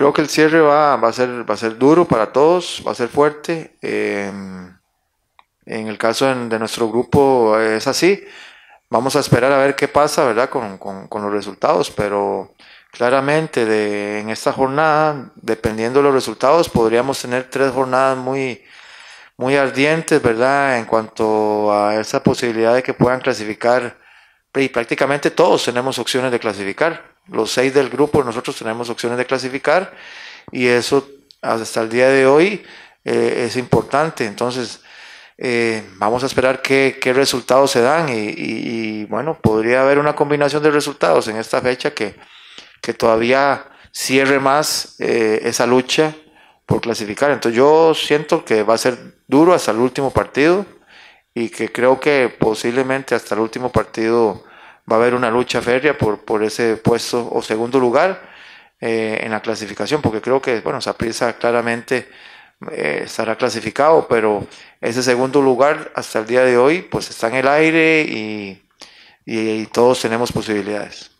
creo que el cierre va, a ser, va a ser duro para todos, va a ser fuerte. Em, en el caso de, nuestro grupo es así. Vamos a esperar a ver qué pasa, ¿verdad? Con, los resultados, pero claramente en esta jornada, dependiendo de los resultados, podríamos tener tres jornadas muy, muy ardientes, ¿verdad? En cuanto a esa posibilidad de que puedan clasificar, y prácticamente todos tenemos opciones de clasificar los seis del grupo, nosotros tenemos opciones de clasificar y eso hasta el día de hoy eh, es importante. Entonces, eh, vamos a esperar qué, resultados se dan y, bueno, podría haber una combinación de resultados en esta fecha que, que todavía cierre más eh, esa lucha por clasificar. Entonces yo siento que va a ser duro hasta el último partido y que creo que posiblemente hasta el último partido va a haber una lucha férrea por, por ese puesto o segundo lugar eh, en la clasificación, porque creo que, bueno, Sapirza claramente eh, estará clasificado, pero ese segundo lugar hasta el día de hoy, pues está en el aire y todos tenemos posibilidades.